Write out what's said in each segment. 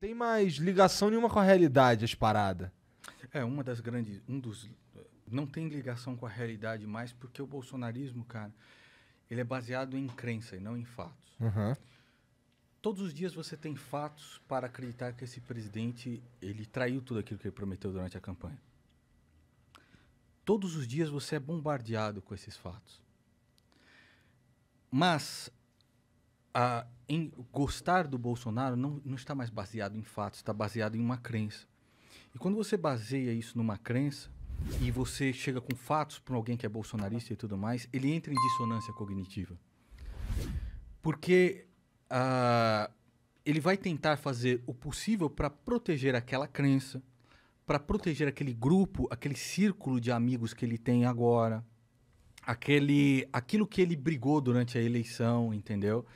tem mais ligação nenhuma com a realidade as paradas. É, uma das grandes. Um dos. Não tem ligação com a realidade mais, porque o bolsonarismo, cara, ele é baseado em crença e não em fatos. Uhum. Todos os dias você tem fatos para acreditar que esse presidente ele traiu tudo aquilo que ele prometeu durante a campanha. Todos os dias você é bombardeado com esses fatos. Mas a, em, gostar do Bolsonaro não, não está mais baseado em fatos, está baseado em uma crença. E quando você baseia isso numa crença e você chega com fatos para alguém que é bolsonarista e tudo mais, ele entra em dissonância cognitiva. Porque uh, ele vai tentar fazer o possível para proteger aquela crença, para proteger aquele grupo, aquele círculo de amigos que ele tem agora, aquele, aquilo que ele brigou durante a eleição, entendeu?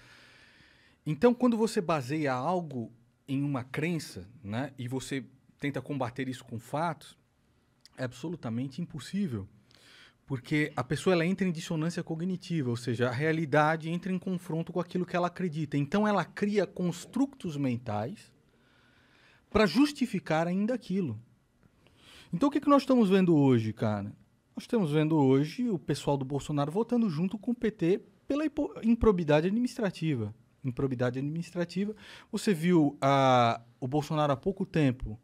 Então, quando você baseia algo em uma crença, né, e você tenta combater isso com fatos, é absolutamente impossível. Porque a pessoa ela entra em dissonância cognitiva, ou seja, a realidade entra em confronto com aquilo que ela acredita. Então ela cria construtos mentais para justificar ainda aquilo. Então o que, que nós estamos vendo hoje, cara? Nós estamos vendo hoje o pessoal do Bolsonaro votando junto com o PT pela improbidade administrativa improbidade administrativa. Você viu a, ah, o Bolsonaro há pouco tempo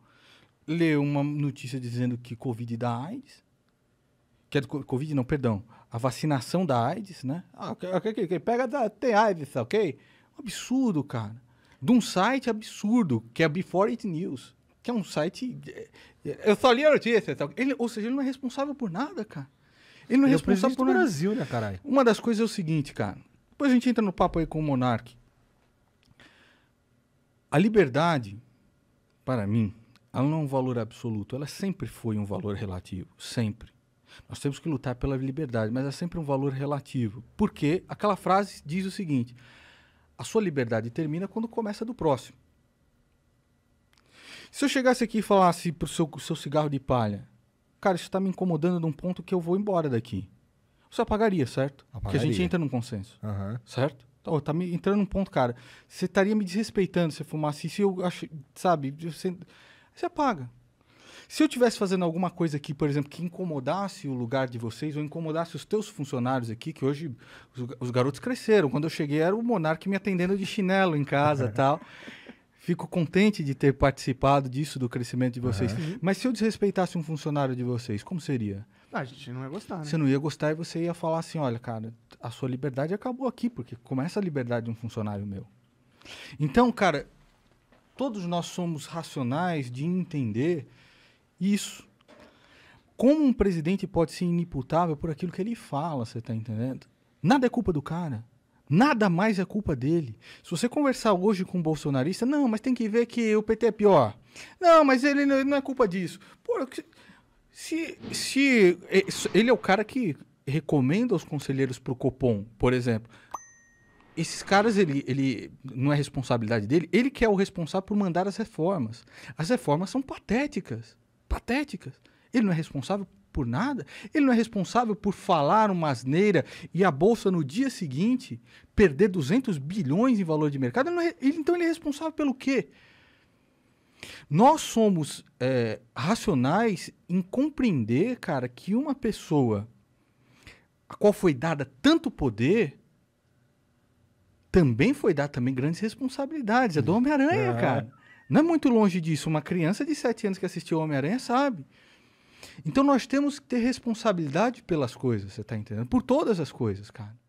ler uma notícia dizendo que Covid dá AIDS. Que é do Covid, não, perdão. A vacinação da AIDS, né? Ah, okay, okay, pega da, tem AIDS, tá ok? Um absurdo, cara. De um site absurdo, que é a Before It News. Que é um site. Eu só li a notícia. Tá ele, ou seja, ele não é responsável por nada, cara. Ele não é ele é responsável é por nada. Brasil, né, caralho? Uma das coisas é o seguinte, cara. Depois a gente entra no papo aí com o Monark. A liberdade, para mim, ela não é um valor absoluto, ela sempre foi um valor relativo, sempre. Nós temos que lutar pela liberdade, mas é sempre um valor relativo. Porque aquela frase diz o seguinte: a sua liberdade termina quando começa do próximo. Se eu chegasse aqui e falasse pro seu, seu cigarro de palha, cara, isso está me incomodando de um ponto que eu vou embora daqui. Você apagaria, certo? Apagaria. Porque a gente entra num consenso. Uhum. Certo? Oh, tá me entrando num ponto, cara. Você estaria me desrespeitando se eu fumasse isso. Eu acho, sabe? Você, você apaga. Se eu tivesse fazendo alguma coisa aqui, por exemplo, que incomodasse o lugar de vocês ou incomodasse os teus funcionários aqui, que hoje os, os garotos cresceram. Quando eu cheguei era o Monarque me atendendo de chinelo em casa, tal. Fico contente de ter participado disso, do crescimento de vocês. Uhum. Mas se eu desrespeitasse um funcionário de vocês, como seria? Ah, a gente não ia gostar, né? Você não ia gostar e você ia falar assim: olha, cara, a sua liberdade acabou aqui, porque começa a liberdade de um funcionário meu. Então, cara, todos nós somos racionais de entender isso. Como um presidente pode ser inimputável por aquilo que ele fala, você está entendendo? Nada é culpa do cara. Nada mais é culpa dele. Se você conversar hoje com um bolsonarista, não, mas tem que ver que o PT é pior. Não, mas ele não é culpa disso. Pô, se, se eh, ele é o cara que recomenda os conselheiros para o Copom, por exemplo, esses caras, ele, ele não é responsabilidade dele, ele que é o responsável por mandar as reformas. As reformas são patéticas. Patéticas. Ele não é responsável por nada? Ele não é responsável por falar uma asneira e a bolsa no dia seguinte perder 200 bilhões em valor de mercado? Ele é, ele, então ele é responsável pelo quê? Nós somos é, racionais em compreender, cara, que uma pessoa a qual foi dada tanto poder também foi dada também grandes responsabilidades. É do uhum. Homem-Aranha, é. cara. Não é muito longe disso. Uma criança de 7 anos que assistiu Homem-Aranha sabe. Então nós temos que ter responsabilidade pelas coisas, você está entendendo? Por todas as coisas, cara.